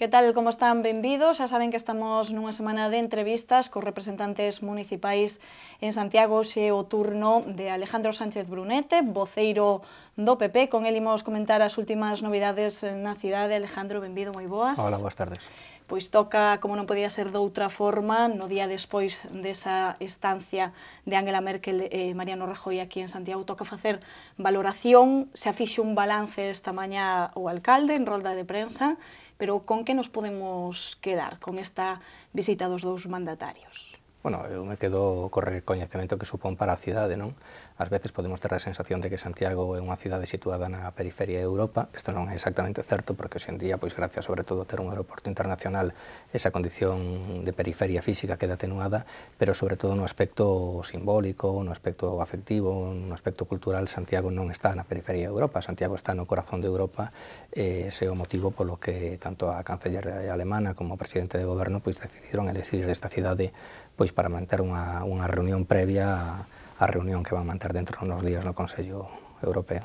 Que tal, como están? Benvidos. Xa saben que estamos nunha semana de entrevistas cos representantes municipais en Santiago xe o turno de Alejandro Sánchez Brunete, voceiro do PP. Con el imos comentar as últimas novidades na cidade. Alejandro, benvido, moi boas. Hola, boas tardes. Pois toca, como non podía ser doutra forma, no día despois desa estancia de Angela Merkel e eh, Mariano Rajoy aquí en Santiago, toca facer valoración. Se afixe un balance esta mañá o alcalde en rolda de prensa Pero con qué nos podemos quedar con esta visita los dos mandatarios? Bueno, eu me quedo co recoñecemento que supón para a cidade, non? Ás veces podemos ter a sensación de que Santiago é unha cidade situada na periferia de Europa. Isto non é exactamente certo, porque hoxendía, pois, gracias sobre todo a ter un aeroporto internacional, esa condición de periferia física queda atenuada, pero sobre todo no aspecto simbólico, no aspecto afectivo, no aspecto cultural, Santiago non está na periferia de Europa, Santiago está no corazón de Europa, e ese é o motivo polo que tanto a canceller alemana como o presidente de goberno pois, decidiron elegir esta cidade pois para manter unha, unha reunión previa á reunión que van manter dentro dos días no Consello Europeo.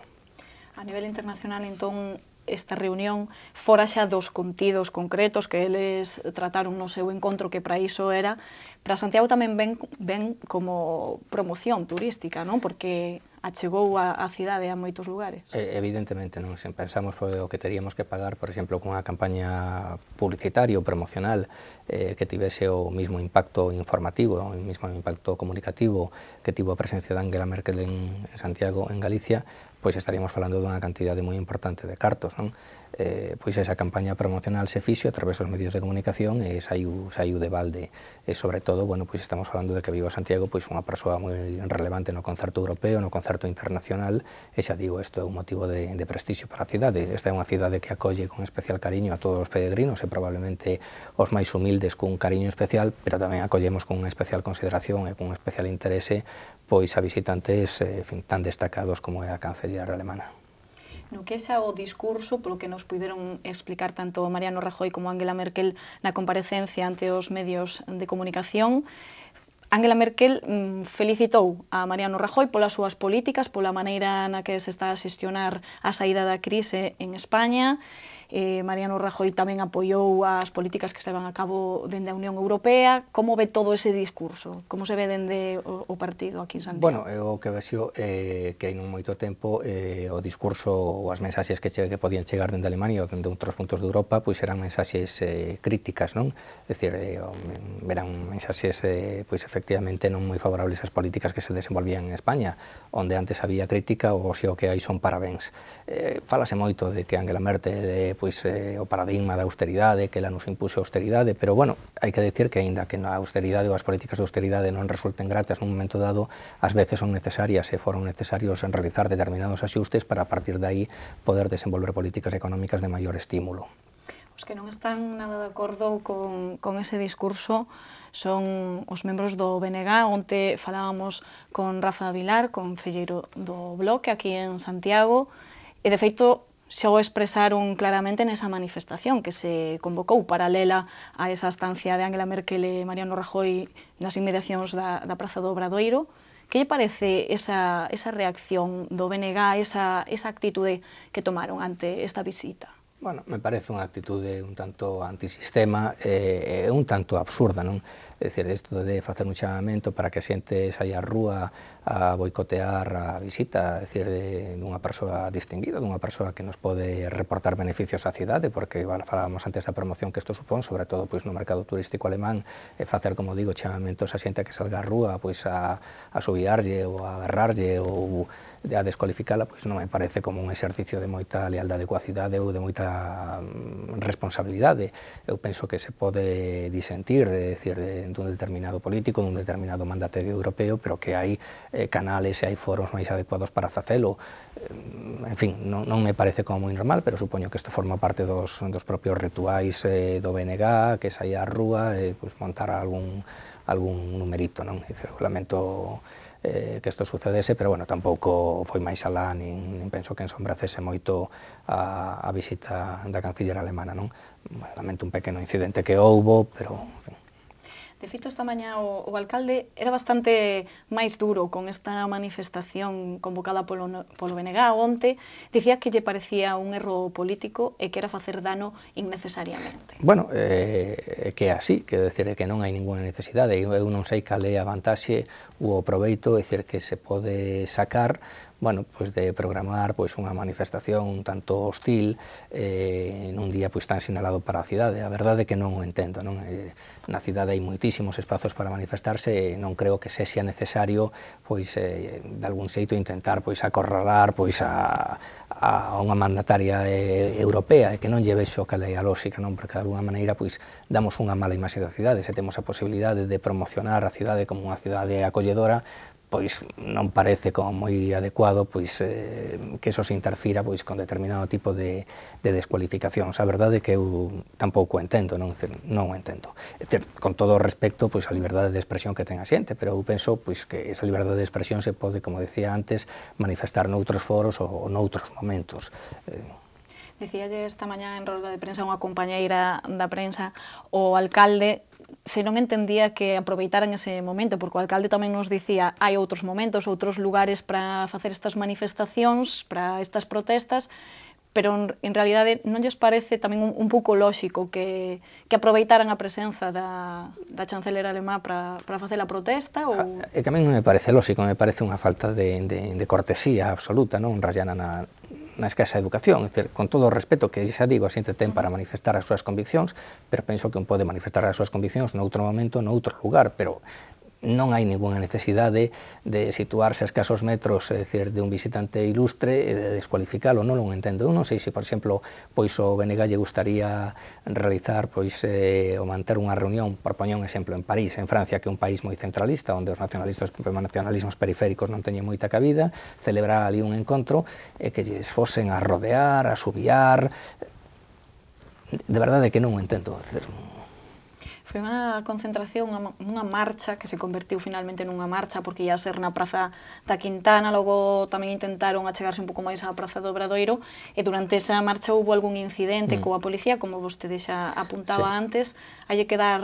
A nivel internacional, entón, esta reunión fora xa dos contidos concretos que eles trataron no seu encontro que para iso era para Santiago tamén ven, ven como promoción turística, non? Porque achegou a, a cidade a moitos lugares. Eh, evidentemente, non se pensamos foi pois, o que teríamos que pagar, por exemplo, cunha campaña publicitaria ou promocional eh, que tivese o mismo impacto informativo, o mismo impacto comunicativo que tivo a presencia de Angela Merkel en, en Santiago, en Galicia, pois estaríamos falando dunha cantidade moi importante de cartos, non? eh, pois esa campaña promocional se fixo a través dos medios de comunicación e saiu, saiu de balde. E sobre todo, bueno, pois estamos falando de que Vigo Santiago pois unha persoa moi relevante no concerto europeo, no concerto internacional, e xa digo, isto é un motivo de, de prestixio para a cidade. Esta é unha cidade que acolle con especial cariño a todos os peregrinos e probablemente os máis humildes cun cariño especial, pero tamén acollemos con unha especial consideración e con un especial interese pois a visitantes eh, fin, tan destacados como é a cancellar alemana no que xa o discurso, polo que nos puderon explicar tanto Mariano Rajoy como Angela Merkel na comparecencia ante os medios de comunicación, Angela Merkel mm, felicitou a Mariano Rajoy polas súas políticas, pola maneira na que se está a xestionar a saída da crise en España, eh, Mariano Rajoy tamén apoiou as políticas que se van a cabo dende a Unión Europea. Como ve todo ese discurso? Como se ve dende o, o partido aquí en Santiago? Bueno, o que vexo eh, que en non moito tempo eh, o discurso ou as mensaxes que, che, que podían chegar dende Alemania ou dende outros puntos de Europa pois eran mensaxes eh, críticas, non? É dicir, eh, eran mensaxes eh, pois efectivamente non moi favorables ás políticas que se desenvolvían en España, onde antes había crítica ou se o que hai son parabéns. Eh, falase moito de que Angela Merkel eh, pois eh, o paradigma da austeridade, que ela nos impuse a austeridade, pero bueno, hai que decir que aínda que na austeridade ou as políticas de austeridade non resulten gratas nun momento dado, ás veces son necesarias e foron necesarios en realizar determinados axustes para a partir de aí poder desenvolver políticas económicas de maior estímulo. Os que non están nada de acordo con, con ese discurso son os membros do BNG. Onte falábamos con Rafa Vilar, con Celleiro do Bloque, aquí en Santiago, e de feito o expresaron claramente nesa manifestación que se convocou paralela a esa estancia de Angela Merkel e Mariano Rajoy nas inmediacións da, da Praza do Obradoiro. Que lle parece esa, esa reacción do BNG, esa, esa actitude que tomaron ante esta visita? Bueno, me parece unha actitude un tanto antisistema e eh, eh, un tanto absurda, non? É dicir, isto de facer un chamamento para que a xente saia á rúa a boicotear a visita, é dicir, de, dunha persoa distinguida, dunha persoa que nos pode reportar beneficios á cidade, porque falábamos antes da promoción que isto supón, sobre todo pois no mercado turístico alemán, e facer, como digo, chamamentos a xente que salga á rúa, pois a, a subiarlle ou a agarrarlle ou a descualificala, pois non me parece como un exercicio de moita lealdade coa cidade ou de moita mm, responsabilidade. Eu penso que se pode disentir, é dicir, dun determinado político, dun determinado mandatario europeo, pero que hai eh, canales e hai foros máis adecuados para facelo. Eh, en fin, non, non me parece como moi normal, pero supoño que isto forma parte dos, dos propios rituais eh, do BNG, que saía á rúa, e pois, montar algún, algún numerito, non? E, lamento eh, que isto sucedese, pero bueno, tampouco foi máis alá, nin, nin penso que ensombracese moito a, a visita da canciller alemana, non? Bueno, lamento un pequeno incidente que houbo, pero... En fin. De feito, esta mañá o, o alcalde era bastante máis duro con esta manifestación convocada polo, polo BNG onte. Dicía que lle parecía un erro político e que era facer dano innecesariamente. Bueno, eh, que é así, que decir que non hai ninguna necesidade. Eu non sei cal é a vantaxe ou o proveito, é dicir, que se pode sacar bueno, pues de programar pues unha manifestación un tanto hostil eh, en un día pois tan sinalado para a cidade. A verdade é que non o entendo, non? Eh, na cidade hai moitísimos espazos para manifestarse e non creo que se sea necesario pois eh, de algún xeito intentar pois acorralar pois a, a unha mandataria eh, europea e eh, que non lleve xo cal é a lógica, non? Porque de alguna maneira pois damos unha mala imaxe da cidade, se temos a posibilidade de promocionar a cidade como unha cidade acolledora, pois non parece como moi adecuado pois eh, que eso se interfira pois con determinado tipo de, de descualificacións. A verdade é que eu tampouco entendo, non, non entendo. Ter, con todo o respecto pois a liberdade de expresión que ten a xente, pero eu penso pois que esa liberdade de expresión se pode, como decía antes, manifestar noutros foros ou, ou noutros momentos. Eh, Dicíalle esta mañá en rolda de prensa unha compañeira da prensa o alcalde se non entendía que aproveitaran ese momento, porque o alcalde tamén nos dicía hai outros momentos, outros lugares para facer estas manifestacións, para estas protestas, pero en realidade non lles parece tamén un, un pouco lóxico que, que aproveitaran a presenza da, da chancelera alemá para facer a protesta? Ou... E ah, que a mí non me parece lóxico, me parece unha falta de, de, de cortesía absoluta, non rayana na, na escasa educación, é dicir, con todo o respeto que xa digo, a xente ten para manifestar as súas conviccións, pero penso que un pode manifestar as súas conviccións noutro momento, noutro lugar, pero non hai ninguna necesidade de situarse a escasos metros é dicir, de un visitante ilustre e de descualificálo, non, non entendo. Eu non sei se, por exemplo, pois o BNG lle gustaría realizar pois eh, ou manter unha reunión, por poñer un exemplo, en París, en Francia, que é un país moi centralista, onde os nacionalistas os nacionalismos periféricos non teñen moita cabida, celebrar ali un encontro e que lles fosen a rodear, a subiar, de verdade que non o entendo foi unha concentración, unha, unha marcha que se convertiu finalmente nunha marcha porque ia ser na Praza da Quintana, logo tamén intentaron achegarse un pouco máis á Praza do Obradoiro e durante esa marcha houve algún incidente mm. coa policía, como vostede xa apuntaba sí. antes, hai que dar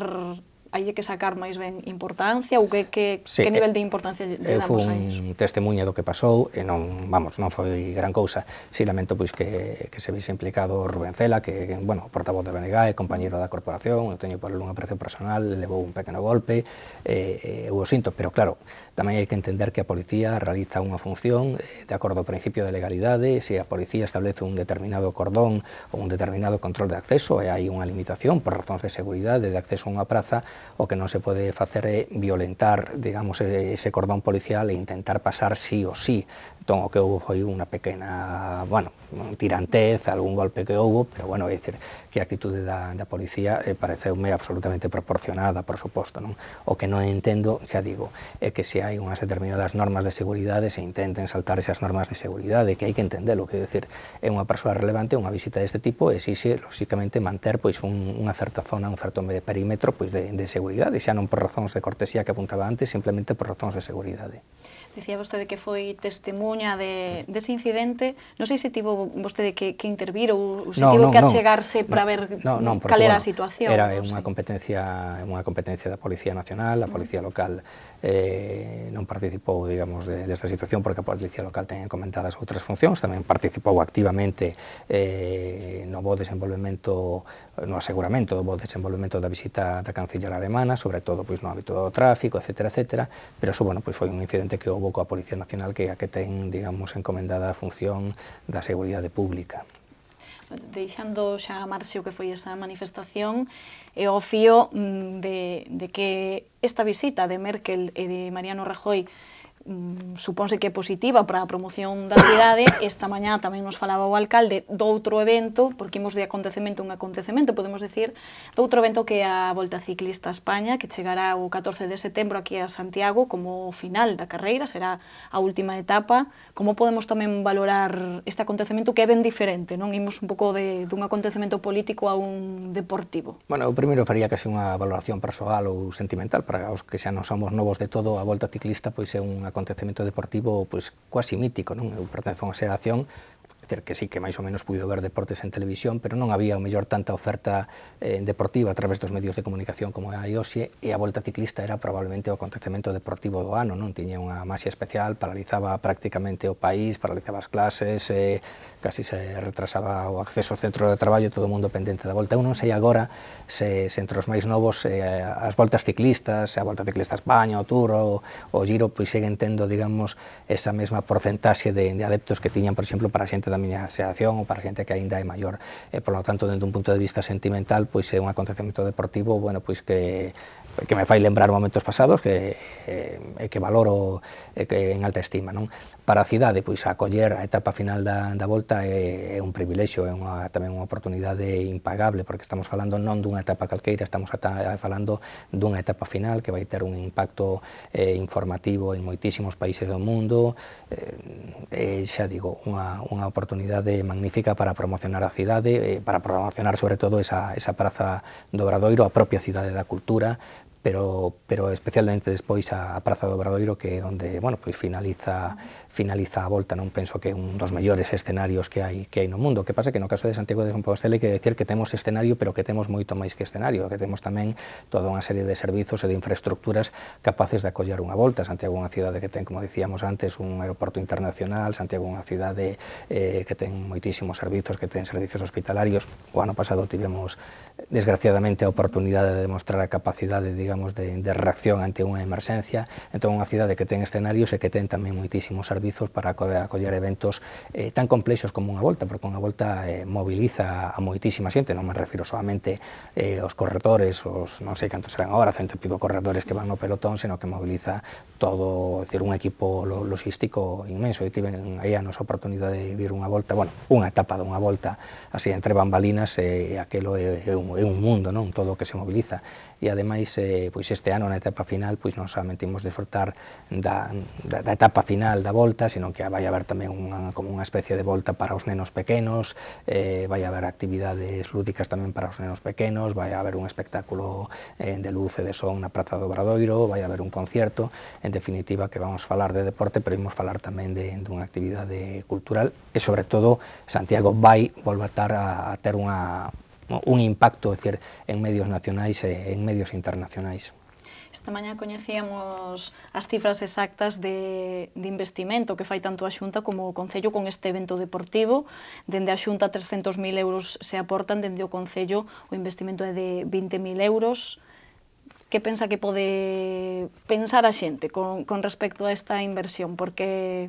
hai que sacar máis ben importancia ou que, que, sí, que eh, nivel de importancia lle damos a iso? Eu fun testemunha do que pasou e non, vamos, non foi gran cousa. Si lamento pois que, que se vise implicado Rubén Cela, que, bueno, portavoz de BNG, e compañeiro da corporación, eu teño por un aprecio personal, levou un pequeno golpe, eh, eh eu o sinto, pero claro, Tamén hai que entender que a policía realiza unha función eh, de acordo ao principio de legalidade, se a policía establece un determinado cordón ou un determinado control de acceso, e hai unha limitación por razóns de seguridade de acceso a unha praza, o que non se pode facer é violentar, digamos, ese cordón policial e intentar pasar sí ou sí. Entón, o que houve foi unha pequena, bueno, tirantez, algún golpe que houve, pero bueno, é dicir, que a actitude da, da policía eh, pareceume absolutamente proporcionada, por suposto, non? O que non entendo, xa digo, é que se hai unhas determinadas normas de seguridade se intenten saltar esas normas de seguridade, que hai que entendelo, que decir, é unha persoa relevante unha visita deste tipo e si se, lóxicamente, manter pois un, unha certa zona, un certo de perímetro pois, de, de seguridade, xa non por razóns de cortesía que apuntaba antes, simplemente por razóns de seguridade. Dicía vostede que foi testemunha de, dese incidente. Non sei se tivo vostede que, que intervir ou, se no, tivo no, que achegarse no, para ver no, no, porque, cal era a situación. Era unha competencia, unha competencia da Policía Nacional, a Policía Local eh, non participou, digamos, de, desta situación porque a Policía Local ten comentadas outras funcións, tamén participou activamente eh, no bo desenvolvemento, no aseguramento do bo desenvolvemento da visita da canciller alemana, sobre todo pois, no hábito do tráfico, etc, etc, pero eso, bueno, pois foi un incidente que houve coa Policía Nacional que a que ten, digamos, encomendada a función da seguridade pública deixando xa a marxe o que foi esa manifestación e o fío mm, de, de que esta visita de Merkel e de Mariano Rajoy Mm, supónse que é positiva para a promoción da cidade, esta mañá tamén nos falaba o alcalde doutro evento, porque imos de acontecemento un acontecemento, podemos decir, doutro evento que é a Volta Ciclista a España, que chegará o 14 de setembro aquí a Santiago como final da carreira, será a última etapa. Como podemos tamén valorar este acontecemento que é ben diferente, non? Imos un pouco de, dun acontecemento político a un deportivo. Bueno, o primeiro faría case unha valoración persoal ou sentimental, para os que xa non somos novos de todo, a Volta Ciclista pois é unha acontecemento deportivo pois quasi mítico, non? Eu pertenzo a unha xeración dicir, que sí que máis ou menos puido ver deportes en televisión, pero non había o mellor tanta oferta eh, deportiva a través dos medios de comunicación como a IOSIE, e a volta ciclista era probablemente o acontecemento deportivo do ano, non tiña unha maxia especial, paralizaba prácticamente o país, paralizaba as clases, eh, casi se retrasaba o acceso ao centro de traballo todo o mundo pendente da volta. Eu non sei agora se, se entre os máis novos eh, as voltas ciclistas, a volta ciclista España, o Tour, o, o Giro, pois seguen tendo, digamos, esa mesma porcentaxe de, de adeptos que tiñan, por exemplo, para a xente presidente da miña asociación, ou para xente que aínda é maior. E, eh, lo tanto, dentro un punto de vista sentimental, pois é un acontecemento deportivo, bueno, pois que que me fai lembrar momentos pasados que, eh, que valoro eh, que en alta estima. Non? para a cidade, pois acoller a etapa final da, da volta é, é un privilexio, é unha, tamén unha oportunidade impagable, porque estamos falando non dunha etapa calqueira, estamos ata, falando dunha etapa final que vai ter un impacto eh, informativo en moitísimos países do mundo, eh, eh, xa digo, unha, unha oportunidade magnífica para promocionar a cidade, eh, para promocionar sobre todo esa, esa praza do Obradoiro, a propia cidade da cultura, pero, pero especialmente despois a, a Praza do Obradoiro, que é onde bueno, pois finaliza finaliza a volta, non penso que un dos mellores escenarios que hai que hai no mundo. Que pasa que no caso de Santiago de Compostela hai que decir que temos escenario, pero que temos moito máis que escenario, que temos tamén toda unha serie de servizos e de infraestructuras capaces de acollar unha volta. Santiago é unha cidade que ten, como dicíamos antes, un aeroporto internacional, Santiago é unha cidade eh, que ten moitísimos servizos, que ten servizos hospitalarios. O ano pasado tivemos desgraciadamente a oportunidade de demostrar a capacidade, digamos, de, de reacción ante unha emerxencia. Entón, unha cidade que ten escenarios e que ten tamén moitísimos servizos servizos para acoller eventos eh, tan complexos como unha volta, porque unha volta eh, moviliza a moitísima xente, non me refiro solamente eh, aos corredores, os non sei cantos serán agora, cento e pico corredores que van no pelotón, senón que moviliza todo, decir, un equipo logístico inmenso. E tiven aí a nosa oportunidade de vir unha volta, bueno, unha etapa dunha volta, así entre bambalinas, eh, aquelo é, é, un, é un mundo, non? Todo o que se moviliza e ademais eh, pois este ano na etapa final pois non somente imos desfrutar da, da, da etapa final da volta, sino que vai haber tamén unha, como unha especie de volta para os nenos pequenos, eh, vai haber actividades lúdicas tamén para os nenos pequenos, vai haber un espectáculo eh, de luz e de son na Praza do Bradoiro vai haber un concierto, en definitiva que vamos falar de deporte, pero imos falar tamén de, de unha actividade cultural e sobre todo Santiago vai volver a, a ter unha un impacto, decir, en medios nacionais e en medios internacionais. Esta mañá coñecíamos as cifras exactas de, de investimento que fai tanto a Xunta como o Concello con este evento deportivo. Dende a Xunta 300.000 euros se aportan, dende o Concello o investimento é de 20.000 euros. Que pensa que pode pensar a xente con, con respecto a esta inversión? Porque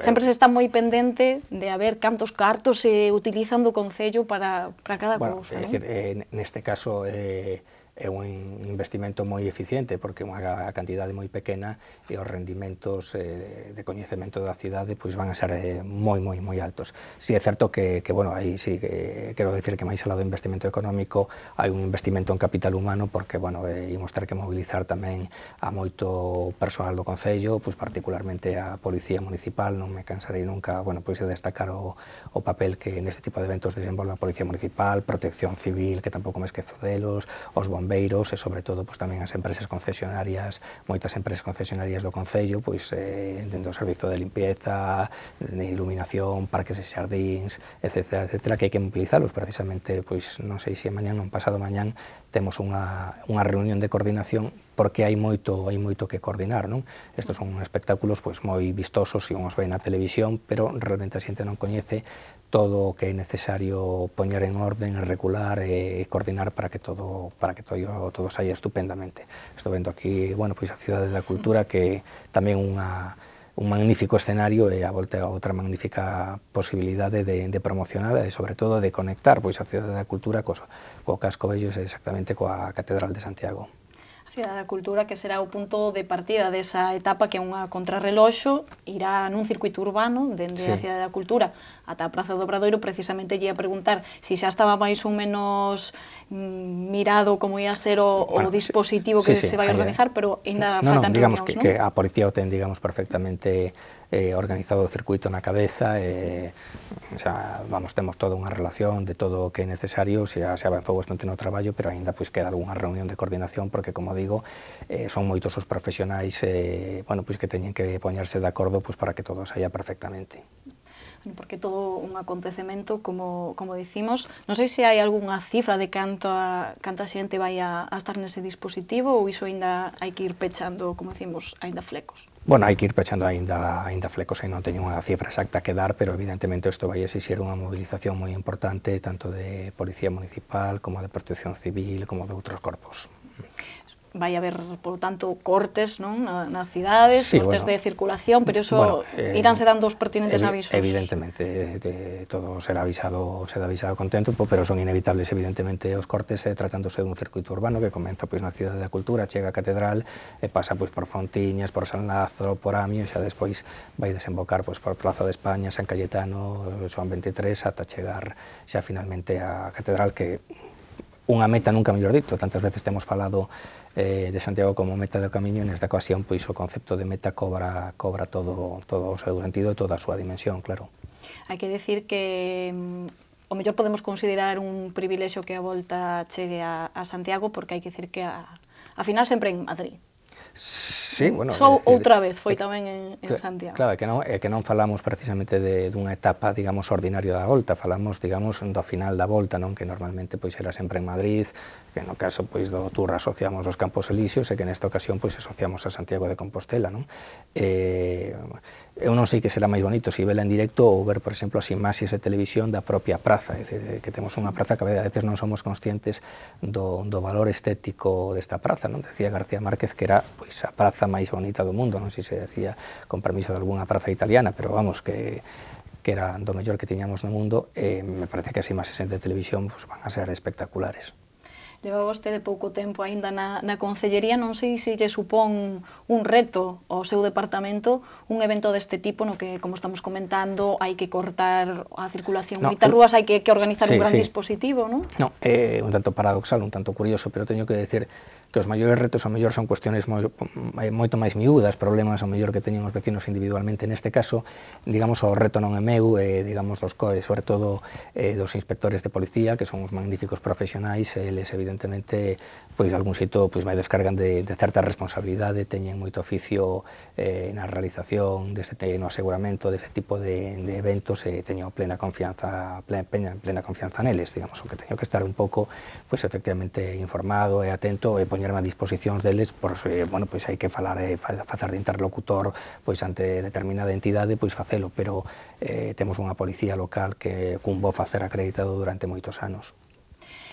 Siempre se está muy pendiente de haber ver cantos cartos eh, utilizando con sello para, cada cosa. En eh, caso, eh, é un investimento moi eficiente porque unha cantidade moi pequena e os rendimentos eh, de coñecemento da cidade pois van a ser eh, moi moi moi altos. Si é certo que, que bueno, aí si que, quero decir que máis alado do investimento económico hai un investimento en capital humano porque bueno, eh, imos ter que mobilizar tamén a moito personal do concello, pois particularmente a policía municipal, non me cansarei nunca, bueno, pois de destacar o, o papel que neste tipo de eventos desenvolve a policía municipal, protección civil, que tampouco me esquezo delos, os bombeiros bombeiros e sobre todo pois, tamén as empresas concesionarias, moitas empresas concesionarias do Concello, pois eh, dentro do servizo de limpieza, de iluminación, parques e xardíns, etc, etc, que hai que mobilizarlos precisamente, pois non sei se mañán ou pasado mañán temos unha, unha reunión de coordinación porque hai moito hai moito que coordinar, non? Estos son espectáculos pois moi vistosos se si uns vai na televisión, pero realmente a xente non coñece todo o que é necesario poñer en orden, regular e coordinar para que todo para que todo todo saia estupendamente. Estou vendo aquí, bueno, pois a Cidade da Cultura que tamén unha un magnífico escenario e a volta outra magnífica posibilidade de, de promocionar e sobre todo de conectar pois a Cidade da Cultura co, co Casco Bello exactamente coa Catedral de Santiago. Cidade da Cultura que será o punto de partida desa etapa que é unha contrarreloxo, irá nun circuito urbano dende sí. a Cidade da Cultura ata a Praza do Obradoiro, precisamente lle a preguntar se si xa estaba máis ou menos mm, mirado como ia ser o, bueno, o dispositivo que sí, se vai organizar, pero ainda no, faltan no, digamos reunións, que, ¿no? que a policía o ten, digamos, perfectamente eh, organizado o circuito na cabeza, eh, xa, vamos, temos toda unha relación de todo o que é necesario, xa se avanzou bastante no traballo, pero aínda pois queda algunha reunión de coordinación, porque, como digo, eh, son moitos os profesionais eh, bueno, pois que teñen que poñerse de acordo pois, para que todo saia perfectamente porque todo un acontecemento, como, como dicimos. Non sei se hai algunha cifra de canto a, canta xente vai a, a estar nese dispositivo ou iso ainda hai que ir pechando, como dicimos, ainda flecos. Bueno, hay que ir pechando ainda inda flecos, no no teño una cifra exacta que dar, pero evidentemente esto va a ser una movilización muy importante tanto de Policía Municipal como de Protección Civil como de otros cuerpos. vai haber, por tanto, cortes non na, nas cidades, sí, cortes bueno, de circulación, pero eso bueno, eh, iránse dando os pertinentes evi avisos. Evidentemente, de, eh, todo será avisado, será avisado con tempo, pero son inevitables evidentemente os cortes eh, tratándose dun circuito urbano que comeza pois na cidade da cultura, chega a catedral e pasa pois por Fontiñas, por San Lázaro, por Amio, e xa despois vai desembocar pois por Plaza de España, San Cayetano, Xoan 23 ata chegar xa finalmente a catedral que unha meta nunca mellor dito, tantas veces temos falado eh, de Santiago como meta do camiño nesta ocasión pois o concepto de meta cobra cobra todo todo o seu sentido e toda a súa dimensión, claro. Hai que decir que mm, o mellor podemos considerar un privilexio que a volta chegue a, a Santiago porque hai que decir que a, a final sempre en Madrid, Sí, bueno, Só decir, outra vez foi tamén en, en Santiago. Claro, é que non, é que non falamos precisamente de, dunha etapa, digamos, ordinario da volta, falamos, digamos, do final da volta, non que normalmente pois era sempre en Madrid, que no caso pois do Tour asociamos os Campos Elíseos e que nesta ocasión pois asociamos a Santiago de Compostela, non? Eh, Eu non sei que será máis bonito se vela en directo ou ver, por exemplo, as imaxes de televisión da propia praza, é dicir, eh, que temos unha praza que a veces non somos conscientes do, do valor estético desta praza, non? Decía García Márquez que era pois, a praza máis bonita do mundo, non sei se decía con permiso de algunha praza italiana, pero vamos, que que era do mellor que tiñamos no mundo, e me parece que as imaxes de televisión pues, pois, van a ser espectaculares. Leva vostede pouco tempo aínda na, na Concellería, non sei se lle supón un reto ao seu departamento un evento deste tipo no que, como estamos comentando, hai que cortar a circulación no, moitas rúas, hai que, que organizar sí, un gran sí. dispositivo, non? Non, é eh, un tanto paradoxal, un tanto curioso, pero teño que decir que os maiores retos ao mellor son cuestiones moi, eh, moito máis miúdas, problemas ao mellor que teñen os vecinos individualmente neste caso, digamos, o reto non é meu, eh, digamos, dos COE, sobre todo eh, dos inspectores de policía, que son uns magníficos profesionais, eles evidentemente, pois, algún xeito, pois, vai descargan de, de certa responsabilidade, teñen moito oficio eh, na realización deste no aseguramento deste tipo de, de eventos, e eh, teño plena confianza, plena, plena confianza neles, digamos, o que teño que estar un pouco, pois, efectivamente informado e atento e poñer poñerme a disposición deles por se, bueno, pois hai que falar eh, facer de interlocutor pois ante determinada entidade, pois facelo, pero eh, temos unha policía local que cun bo facer acreditado durante moitos anos.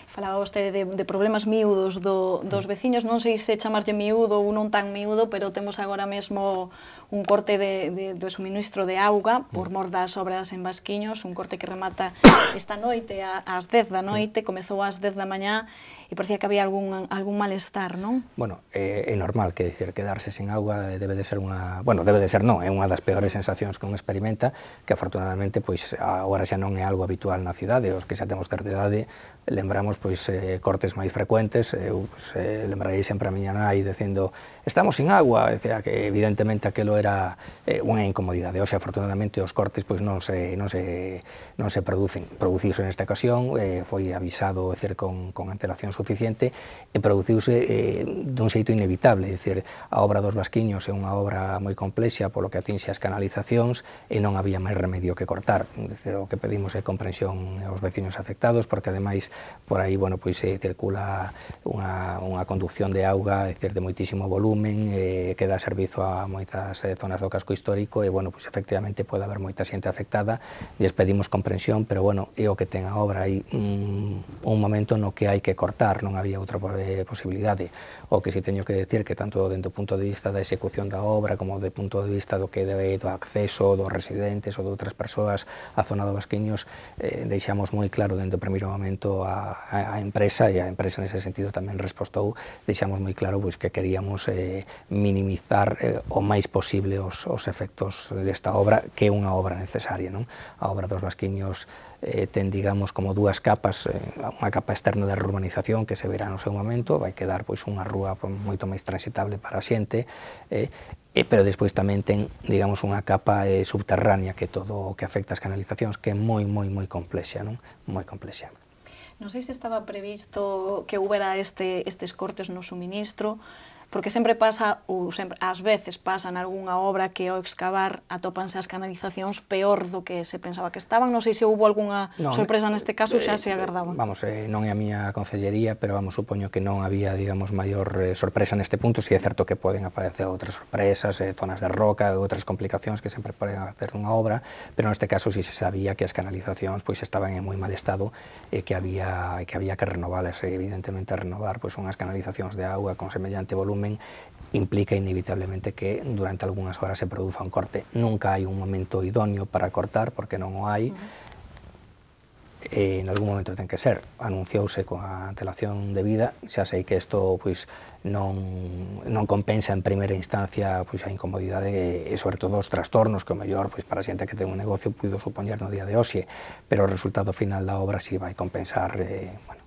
Falaba vostede de, de problemas miúdos do, dos mm. veciños, non sei se chamarlle miúdo ou non tan miúdo, pero temos agora mesmo un corte de, de, do suministro de auga por mm. mor das obras en Basquiños, un corte que remata esta noite ás 10 da noite, comezou ás 10 da mañá, e parecía que había algún, algún malestar, non? Bueno, é, eh, é normal, que decir, quedarse sin agua debe de ser unha... Bueno, debe de ser non, é unha das peores sensacións que un experimenta, que afortunadamente, pois, agora xa non é algo habitual na cidade, os que xa temos certa idade, lembramos, pois, eh, cortes máis frecuentes, eu, pois, eh, lembrarei sempre a miña nai dicendo estamos sin agua, e que evidentemente aquilo era eh, unha incomodidade. Oxe, afortunadamente os cortes pois non se non se non se producen. Produciuse nesta ocasión, eh, foi avisado, é decir, con con antelación suficiente e produciuse eh, dun xeito inevitable, é dicir, a obra dos vasquiños é unha obra moi complexa polo que atinxe as canalizacións e non había máis remedio que cortar. Decir, dicir, o que pedimos é comprensión aos veciños afectados porque ademais por aí, bueno, pois se circula unha unha conducción de auga, é dicir, de moitísimo volumen volumen eh, que dá servizo a moitas eh, zonas do casco histórico e, bueno, pois efectivamente pode haber moita xente afectada, lles pedimos comprensión, pero, bueno, é o que ten a obra, hai mm, un momento no que hai que cortar, non había outra eh, posibilidade, o que si teño que decir que tanto dentro do punto de vista da execución da obra como do punto de vista do que debe do acceso dos residentes ou de outras persoas á zona do Basqueños, eh, deixamos moi claro dentro do primeiro momento a, a, a empresa e a empresa nese sentido tamén respostou, deixamos moi claro pois que queríamos eh, minimizar eh, o máis posible os, os efectos desta obra que é unha obra necesaria. Non? A obra dos basquiños eh, ten, digamos, como dúas capas, eh, unha capa externa da reurbanización que se verá no seu momento, vai quedar pois unha rúa pois, moito máis transitable para a xente, eh, e, pero despois tamén ten, digamos, unha capa eh, subterránea que todo o que afecta as canalizacións, que é moi, moi, moi complexa, non? Moi complexa. Non sei se estaba previsto que houbera este, estes cortes no suministro, porque sempre pasa, ou sempre, ás veces pasa algunha obra que ao excavar atopanse as canalizacións peor do que se pensaba que estaban. Non sei se houve algunha non, sorpresa neste caso, xa se eh, agardaban. Vamos, eh, non é a miña concellería, pero vamos, supoño que non había, digamos, maior eh, sorpresa neste punto, si é certo que poden aparecer outras sorpresas, eh, zonas de roca, outras complicacións que sempre poden hacer unha obra, pero neste caso si se sabía que as canalizacións pois estaban en moi mal estado e que había que había que renovalas, evidentemente renovar pois unhas canalizacións de agua con semellante volumen volumen implica inevitablemente que durante algunhas horas se produza un corte. Nunca hai un momento idóneo para cortar, porque non o hai, eh, en algún momento ten que ser. Anunciouse con a antelación de vida, xa sei que isto pois, non, non compensa en primeira instancia pois, a incomodidade e, e sobre todo os trastornos que o mellor pois, para a xente que ten un negocio puido supoñer no día de hoxe, pero o resultado final da obra si vai compensar eh, bueno,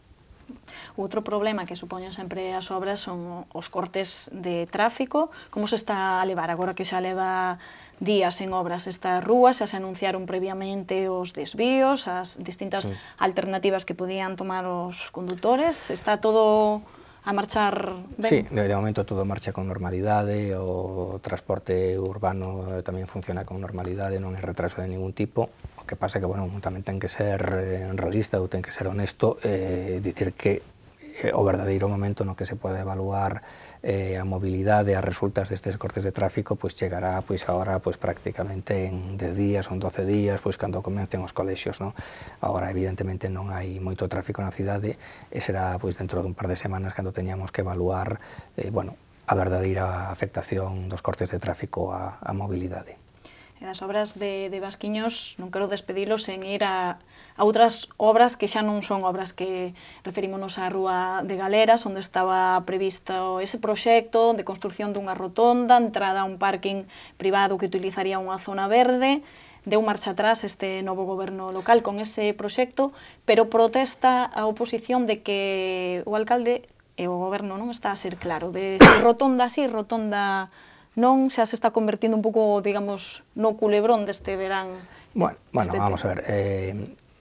Outro problema que supoñen sempre as obras son os cortes de tráfico. Como se está a levar agora que xa leva días en obras esta rúa? xa se anunciaron previamente os desvíos, as distintas sí. alternativas que podían tomar os condutores. Está todo a marchar ben? Sí, de momento todo marcha con normalidade, o transporte urbano eh, tamén funciona con normalidade, non é retraso de ningún tipo que pasa que, bueno, tamén ten que ser eh, realista ou ten que ser honesto eh, dicir que eh, o verdadeiro momento no que se pode evaluar eh, a mobilidade as resultas destes cortes de tráfico pois chegará pois agora pois prácticamente en 10 días ou 12 días pois cando comencen os colexios, non? Agora evidentemente non hai moito tráfico na cidade e será pois dentro dun par de semanas cando teñamos que evaluar eh, bueno, a verdadeira afectación dos cortes de tráfico á, á mobilidade e das obras de, de Basquiños non quero despedilos sen ir a, a outras obras que xa non son obras que referímonos á Rúa de Galeras, onde estaba previsto ese proxecto de construción dunha rotonda, entrada a un parking privado que utilizaría unha zona verde, deu marcha atrás este novo goberno local con ese proxecto, pero protesta a oposición de que o alcalde e o goberno non está a ser claro, de rotonda así, rotonda non xa se está convertindo un pouco, digamos, no culebrón deste verán. Bueno, bueno vamos vamos a ver, eh,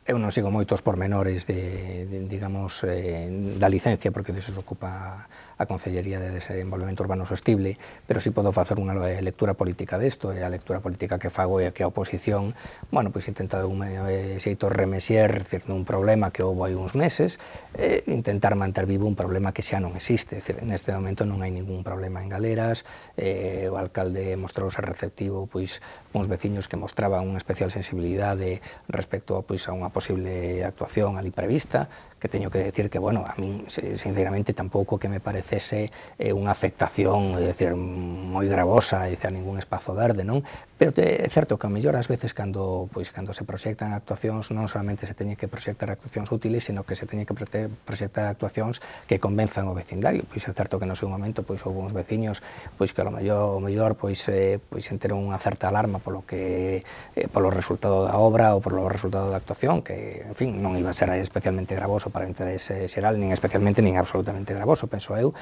Eu non sigo moitos pormenores de, de digamos, eh, da licencia, porque disso se ocupa a Consellería de Desenvolvemento Urbano Sostible, pero si sí podo facer unha lectura política desto, e a lectura política que fago é que a oposición, bueno, pois intenta de un eh, xeito remesier, decir, un problema que houve hai uns meses, eh, intentar manter vivo un problema que xa non existe, decir, neste momento non hai ningún problema en Galeras, eh, o alcalde mostrouse receptivo, pois, uns veciños que mostraban unha especial sensibilidade respecto a, pois, a unha posible actuación al imprevista, que teño que decir que, bueno, a min, sinceramente, tampouco que me parecese eh, unha afectación, é dicir, moi gravosa, é dicir, a ningún espazo verde, non? Pero te, é certo que a mellor ás veces cando, pois, cando se proxectan actuacións non solamente se teñen que proxectar actuacións útiles, sino que se teñen que proxectar actuacións que convenzan o vecindario. Pois é certo que no seu momento pois houve uns veciños pois que a lo mellor, o mellor pois, eh, pois enteron unha certa alarma polo que eh, polo resultado da obra ou polo resultado da actuación, que en fin, non iba a ser especialmente gravosa gravoso para o interese xeral, nin especialmente, nin absolutamente gravoso, penso eu,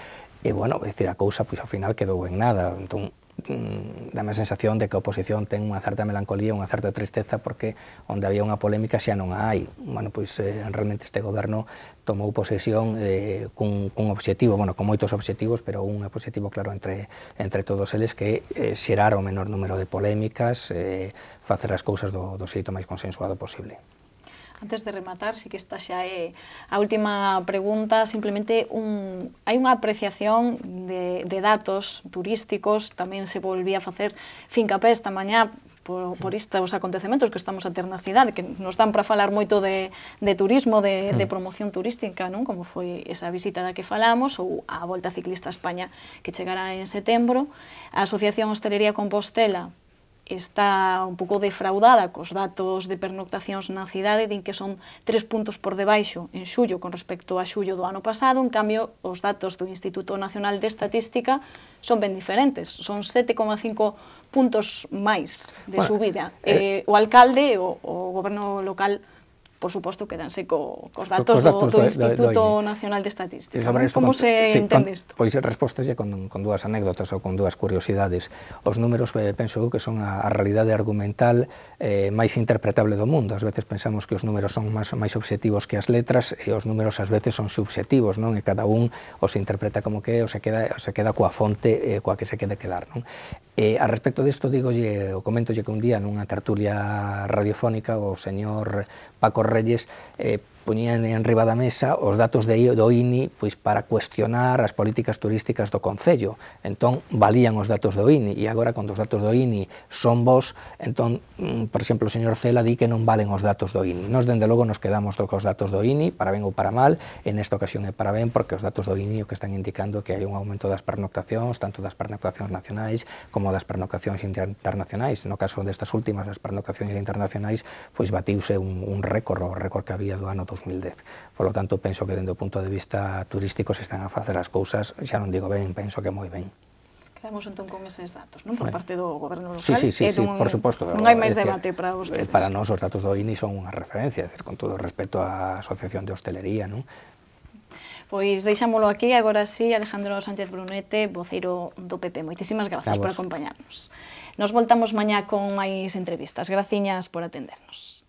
e, bueno, decir, a cousa, pois, ao final quedou en nada, entón, mm, dame a sensación de que a oposición ten unha certa melancolía, unha certa tristeza, porque onde había unha polémica xa non a hai. Bueno, pois eh, realmente este goberno tomou posesión eh, cun, cun objetivo, bueno, con moitos objetivos, pero un objetivo claro entre, entre todos eles que eh, xerar o menor número de polémicas, eh, facer as cousas do, do xeito máis consensuado posible antes de rematar, sí que esta xa é a última pregunta, simplemente un, hai unha apreciación de, de datos turísticos, tamén se volvía a facer fincapé esta mañá por, por mm. estes os acontecementos que estamos a ter na cidade, que nos dan para falar moito de, de turismo, de, mm. de promoción turística, non como foi esa visita da que falamos, ou a Volta Ciclista a España que chegará en setembro. A Asociación Hostelería Compostela está un pouco defraudada cos datos de pernoctacións na cidade, din que son tres puntos por debaixo en xullo con respecto a xullo do ano pasado, en cambio, os datos do Instituto Nacional de Estatística son ben diferentes, son 7,5 puntos máis de bueno, subida. Eh, eh, o alcalde, o, o goberno local, por suposto, quedanse co, cos datos, cos datos do, do, do Instituto do, do Nacional de Estatística. Como con, se sí, entende isto? Pois respostas con, con dúas anécdotas ou con dúas curiosidades. Os números, eh, penso que son a, a realidade argumental eh, máis interpretable do mundo. Ás veces pensamos que os números son máis, máis objetivos que as letras e os números ás veces son subjetivos, non? E cada un os interpreta como que o se queda, o se queda coa fonte eh, coa que se quede quedar, non? E, a respecto disto, digolle, o comento que un día nunha tertulia radiofónica o señor Paco Reyes eh, poñían en riba da mesa os datos de do INI pois para cuestionar as políticas turísticas do Concello. Entón, valían os datos do INI e agora, cando os datos do INI son vos, entón, mm, por exemplo, o señor Cela di que non valen os datos do INI. Nos, dende logo, nos quedamos do que os datos do INI, para ben ou para mal, en esta ocasión é para ben, porque os datos do INI o que están indicando que hai un aumento das pernoctacións, tanto das pernoctacións nacionais como das pernoctacións internacionais. No caso destas últimas, as pernoctacións internacionais, pois batiuse un, un récord, o récord que había do ano 2010. Por lo tanto, penso que dende o punto de vista turístico se están a facer as cousas, xa non digo ben, penso que moi ben. Quedamos entón con eses datos, non? Por bueno. parte do goberno local. Sí, sí, sí, sí un, por suposto. Non hai máis debate para vostedes. Eh, para nós os datos do INI son unha referencia, decir, con todo respecto á Asociación de Hostelería, non? Pois deixámolo aquí, agora sí, Alejandro Sánchez Brunete, voceiro do PP. Moitísimas grazas por acompañarnos. Nos voltamos mañá con máis entrevistas. Graciñas por atendernos.